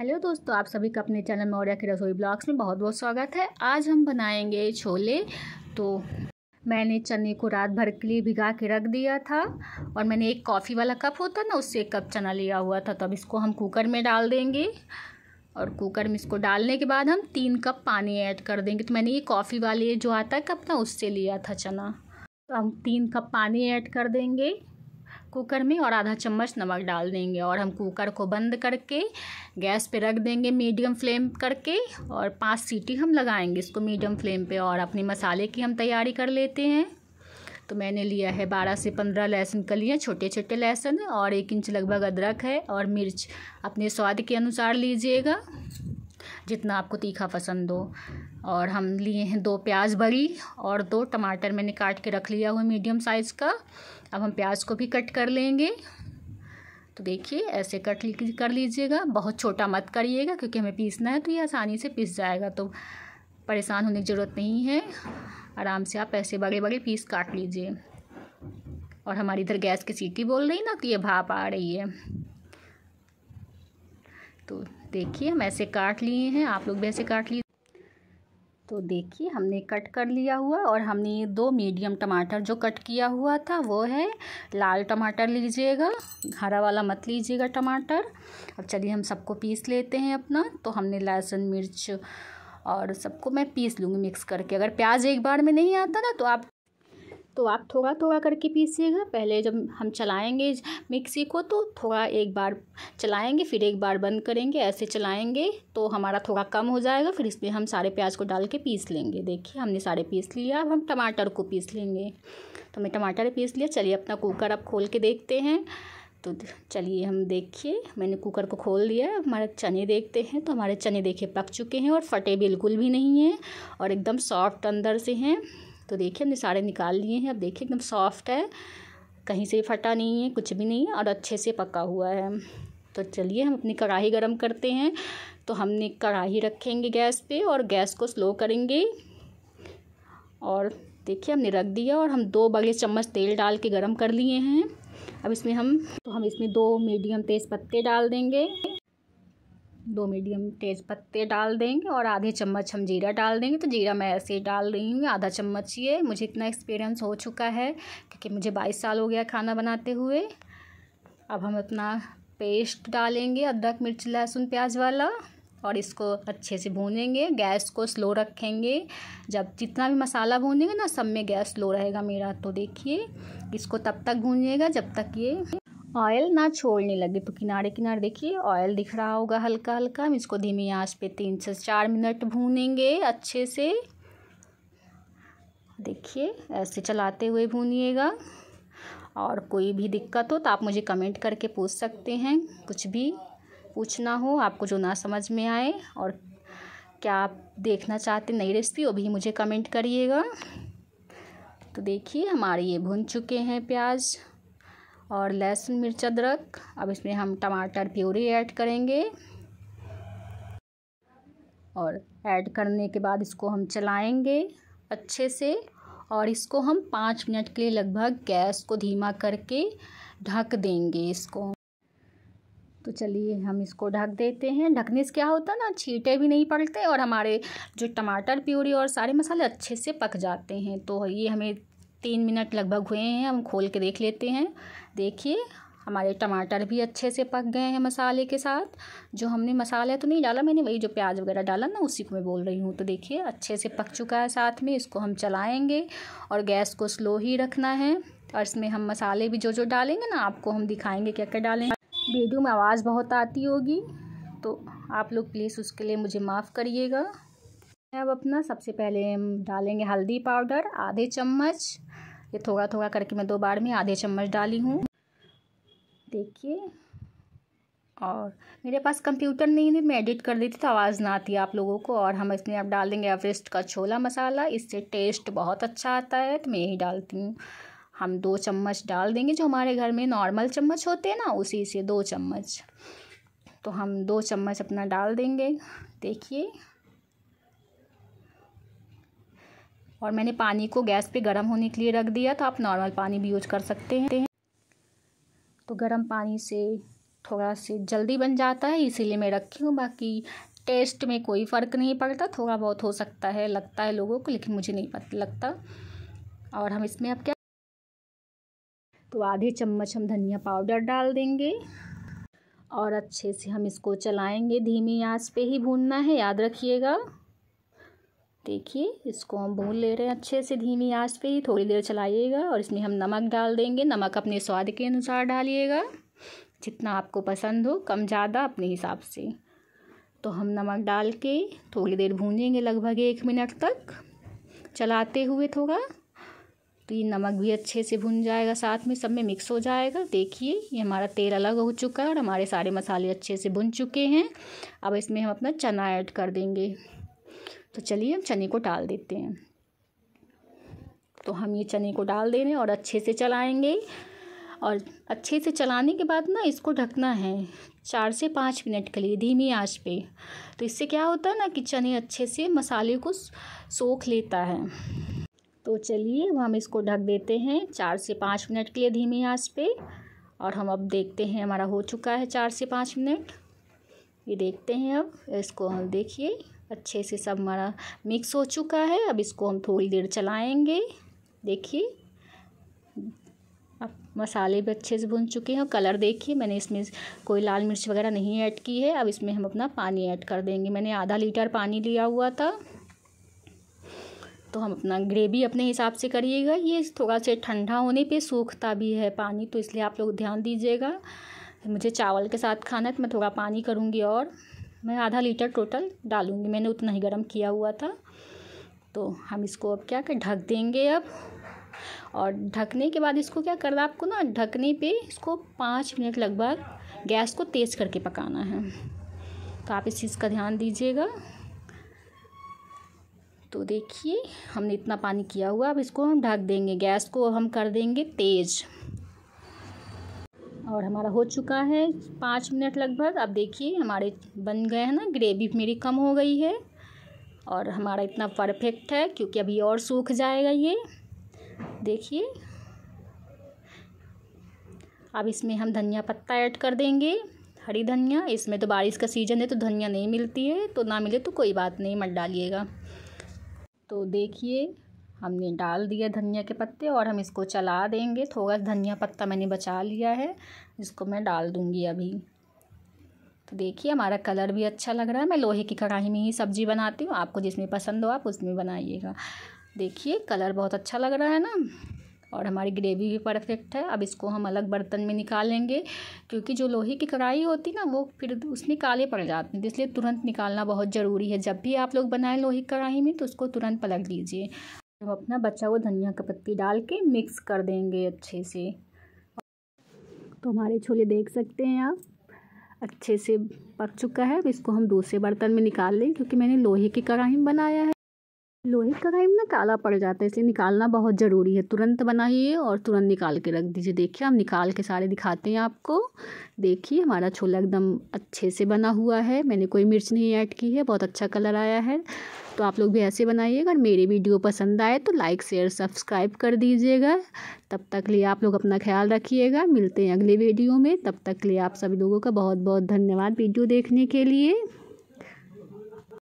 hello दोस्तों आप सभी का अपने चैनल मौर्य के रसोई ब्लॉग्स में बहुत बहुत स्वागत है आज हम बनाएंगे छोले तो मैंने चने को रात भर के लिए भिगा के रख दिया था और मैंने एक कॉफ़ी वाला कप होता ना उससे एक कप चना लिया हुआ था तो अब इसको हम कुकर में डाल देंगे और कुकर में इसको डालने के बाद हम तीन कप पानी ऐड कर देंगे तो मैंने ये कॉफ़ी वाले जो आता है कप ना उससे लिया था चना तो हम तीन कप पानी ऐड कर देंगे कुकर में और आधा चम्मच नमक डाल देंगे और हम कुकर को बंद करके गैस पे रख देंगे मीडियम फ्लेम करके और पांच सीटी हम लगाएंगे इसको मीडियम फ्लेम पे और अपने मसाले की हम तैयारी कर लेते हैं तो मैंने लिया है बारह से पंद्रह लहसुन कलियाँ छोटे छोटे लहसुन और एक इंच लगभग अदरक है और मिर्च अपने स्वाद के अनुसार लीजिएगा जितना आपको तीखा पसंद हो और हम लिए हैं दो प्याज बड़ी और दो टमाटर मैंने काट के रख लिया हुआ मीडियम साइज़ का अब हम प्याज को भी कट कर लेंगे तो देखिए ऐसे कट कर लीजिएगा बहुत छोटा मत करिएगा क्योंकि हमें पीसना है तो ये आसानी से पीस जाएगा तो परेशान होने की ज़रूरत नहीं है आराम से आप ऐसे बड़े बड़े पीस काट लीजिए और हमारी इधर गैस की सीटी बोल रही ना तो ये भाप आ रही है तो देखिए हम ऐसे काट लिए हैं आप लोग भी ऐसे काट लिए तो देखिए हमने कट कर लिया हुआ और हमने ये दो मीडियम टमाटर जो कट किया हुआ था वो है लाल टमाटर लीजिएगा हरा वाला मत लीजिएगा टमाटर अब चलिए हम सबको पीस लेते हैं अपना तो हमने लहसुन मिर्च और सबको मैं पीस लूँगी मिक्स करके अगर प्याज एक बार में नहीं आता ना तो आप तो आप थोड़ा थोड़ा करके पीसिएगा पहले जब हम चलाएंगे मिक्सी को तो थोड़ा एक बार चलाएंगे फिर एक बार बंद करेंगे ऐसे चलाएंगे तो हमारा थोड़ा कम हो जाएगा फिर इसमें हम सारे प्याज को डाल के पीस लेंगे देखिए हमने सारे पीस लिया अब हम टमाटर को पीस लेंगे तो हमें टमाटर पीस लिया चलिए अपना कुकर अब खोल के देखते हैं तो चलिए हम देखिए मैंने कुकर को खोल दिया हमारे चने देखते हैं तो हमारे चने देखिए पक चुके हैं और फटे बिल्कुल भी नहीं हैं और एकदम सॉफ्ट अंदर से हैं तो देखिए हमने सारे निकाल लिए हैं अब देखिए एकदम सॉफ्ट है कहीं से फटा नहीं है कुछ भी नहीं है और अच्छे से पका हुआ है तो चलिए हम अपनी कढ़ाई गर्म करते हैं तो हमने कढ़ाई रखेंगे गैस पे और गैस को स्लो करेंगे और देखिए हमने रख दिया और हम दो बड़े चम्मच तेल डाल के गर्म कर लिए हैं अब इसमें हम तो हम इसमें दो मीडियम तेज़ पत्ते डाल देंगे दो मीडियम तेज पत्ते डाल देंगे और आधे चम्मच हम जीरा डाल देंगे तो जीरा मैं ऐसे ही डाल रही हूँ आधा चम्मच ये मुझे इतना एक्सपीरियंस हो चुका है क्योंकि मुझे बाईस साल हो गया खाना बनाते हुए अब हम अपना पेस्ट डालेंगे अदरक मिर्च लहसुन प्याज वाला और इसको अच्छे से भूनेंगे गैस को स्लो रखेंगे जब जितना भी मसाला भूनेंगे ना सब में गैस स्लो रहेगा मेरा तो देखिए इसको तब तक भूनिएगा जब तक ये ऑयल ना छोड़ने लगे तो किनारे किनारे देखिए ऑयल दिख रहा होगा हल्का हल्का हम इसको धीमी आंच पे तीन से चार मिनट भूनेंगे अच्छे से देखिए ऐसे चलाते हुए भूनिएगा और कोई भी दिक्कत हो तो आप मुझे कमेंट करके पूछ सकते हैं कुछ भी पूछना हो आपको जो ना समझ में आए और क्या आप देखना चाहते नई रेसिपी वो भी मुझे कमेंट करिएगा तो देखिए हमारे ये भुन चुके हैं प्याज और लहसुन मिर्च अदरक अब इसमें हम टमाटर प्यूरी ऐड करेंगे और ऐड करने के बाद इसको हम चलाएंगे अच्छे से और इसको हम पाँच मिनट के लिए लगभग गैस को धीमा करके ढक देंगे इसको तो चलिए हम इसको ढक देते हैं ढकने से क्या होता है ना छीटे भी नहीं पड़ते और हमारे जो टमाटर प्यूरी और सारे मसाले अच्छे से पक जाते हैं तो ये हमें तीन मिनट लगभग हुए हैं हम खोल के देख लेते हैं देखिए हमारे टमाटर भी अच्छे से पक गए हैं मसाले के साथ जो हमने मसाला तो नहीं डाला मैंने वही जो प्याज वगैरह डाला ना उसी को मैं बोल रही हूँ तो देखिए अच्छे से पक चुका है साथ में इसको हम चलाएँगे और गैस को स्लो ही रखना है और इसमें हम मसाले भी जो जो डालेंगे ना आपको हम दिखाएंगे क्या क्या डालेंगे वीडियो में आवाज़ बहुत आती होगी तो आप लोग प्लीज़ उसके लिए मुझे माफ़ करिएगा अब अपना सबसे पहले हम डालेंगे हल्दी पाउडर आधे चम्मच ये थोड़ा थोड़ा करके मैं दो बार में आधे चम्मच डाली हूँ देखिए और मेरे पास कंप्यूटर नहीं है मैं एडिट कर देती तो आवाज़ ना आती आप लोगों को और हम इसमें आप डाल देंगे एवरेस्ट का छोला मसाला इससे टेस्ट बहुत अच्छा आता है तो मैं यही डालती हूँ हम दो चम्मच डाल देंगे जो हमारे घर में नॉर्मल चम्मच होते हैं ना उसी से दो चम्मच तो हम दो चम्मच अपना डाल देंगे देखिए और मैंने पानी को गैस पे गर्म होने के लिए रख दिया तो आप नॉर्मल पानी भी यूज कर सकते हैं तो गर्म पानी से थोड़ा से जल्दी बन जाता है इसीलिए मैं रखी हूँ बाकी टेस्ट में कोई फ़र्क नहीं पड़ता थोड़ा बहुत हो सकता है लगता है लोगों को लेकिन मुझे नहीं पता लगता और हम इसमें अब क्या तो आधे चम्मच हम धनिया पाउडर डाल देंगे और अच्छे से हम इसको चलाएंगे धीमी आंच पे ही भूनना है याद रखिएगा देखिए इसको हम भून ले रहे हैं अच्छे से धीमी आंच पे ही थोड़ी देर चलाइएगा और इसमें हम नमक डाल देंगे नमक अपने स्वाद के अनुसार डालिएगा जितना आपको पसंद हो कम ज़्यादा अपने हिसाब से तो हम नमक डाल के थोड़ी देर भूनेंगे लगभग एक मिनट तक चलाते हुए थोड़ा तो ये नमक भी अच्छे से भुन जाएगा साथ में सब में मिक्स हो जाएगा देखिए ये हमारा तेल अलग हो चुका है और हमारे सारे मसाले अच्छे से भुन चुके हैं अब इसमें हम अपना चना ऐड कर देंगे तो चलिए हम चने को डाल देते हैं तो हम ये चने को डाल दे रहे हैं और अच्छे से चलाएँगे और अच्छे से चलाने के बाद ना इसको ढकना है चार से पाँच मिनट के लिए धीमी आंच पे तो इससे क्या होता है ना कि चने अच्छे से मसाले को सोख लेता है तो चलिए अब हम इसको ढक देते हैं चार से पाँच मिनट के लिए धीमी आंच पे और हम अब देखते हैं हमारा हो चुका है चार से पाँच मिनट ये देखते हैं अब इसको हम देखिए अच्छे से सब हमारा मिक्स हो चुका है अब इसको हम थोड़ी देर चलाएंगे देखिए अब मसाले भी अच्छे से भुन चुके हैं और कलर देखिए मैंने इसमें कोई लाल मिर्च वगैरह नहीं ऐड की है अब इसमें हम अपना पानी ऐड कर देंगे मैंने आधा लीटर पानी लिया हुआ था तो हम अपना ग्रेवी अपने हिसाब से करिएगा ये थोड़ा सा ठंडा होने पे सूखता भी है पानी तो इसलिए आप लोग ध्यान दीजिएगा मुझे चावल के साथ खाना है तो मैं थोड़ा पानी करूँगी और मैं आधा लीटर टोटल डालूँगी मैंने उतना ही गर्म किया हुआ था तो हम इसको अब क्या कर ढक देंगे अब और ढकने के बाद इसको क्या करना आपको ना ढकने पे इसको पाँच मिनट लगभग गैस को तेज़ करके पकाना है तो आप इस चीज़ का ध्यान दीजिएगा तो देखिए हमने इतना पानी किया हुआ अब इसको हम ढक देंगे गैस को हम कर देंगे तेज़ और हमारा हो चुका है पाँच मिनट लगभग अब देखिए हमारे बन गए हैं ना ग्रेवी मेरी कम हो गई है और हमारा इतना परफेक्ट है क्योंकि अभी और सूख जाएगा ये देखिए अब इसमें हम धनिया पत्ता ऐड कर देंगे हरी धनिया इसमें तो बारिश का सीज़न है तो धनिया नहीं मिलती है तो ना मिले तो कोई बात नहीं मत डालिएगा तो देखिए हमने डाल दिया धनिया के पत्ते और हम इसको चला देंगे थोड़ा धनिया पत्ता मैंने बचा लिया है इसको मैं डाल दूँगी अभी तो देखिए हमारा कलर भी अच्छा लग रहा है मैं लोहे की कढ़ाई में ही सब्ज़ी बनाती हूँ आपको जिसमें पसंद हो आप उसमें बनाइएगा देखिए कलर बहुत अच्छा लग रहा है ना और हमारी ग्रेवी भी परफेक्ट है अब इसको हम अलग बर्तन में निकालेंगे क्योंकि जो लोहे की कढ़ाई होती ना वो फिर उसमें काले पड़ जाते हैं इसलिए तुरंत निकालना बहुत ज़रूरी है जब भी आप लोग बनाएं लोहे की कढ़ाई में तो उसको तुरंत पलट दीजिए हम तो अपना बचा हुआ धनिया का पत्ती डाल के मिक्स कर देंगे अच्छे से तो हमारे छोले देख सकते हैं आप अच्छे से पक चुका है अब इसको हम दूसरे बर्तन में निकाल लें क्योंकि मैंने लोहे की कढ़ाई में बनाया है लोहे का टाइम ना काला पड़ जाता है इसलिए निकालना बहुत ज़रूरी है तुरंत बनाइए और तुरंत निकाल के रख दीजिए देखिए हम निकाल के सारे दिखाते हैं आपको देखिए हमारा छोला एकदम अच्छे से बना हुआ है मैंने कोई मिर्च नहीं ऐड की है बहुत अच्छा कलर आया है तो आप लोग भी ऐसे बनाइएगा अगर मेरी वीडियो पसंद आए तो लाइक शेयर सब्सक्राइब कर दीजिएगा तब तक लिए आप लोग अपना ख्याल रखिएगा मिलते हैं अगले वीडियो में तब तक लिए आप सभी लोगों का बहुत बहुत धन्यवाद वीडियो देखने के लिए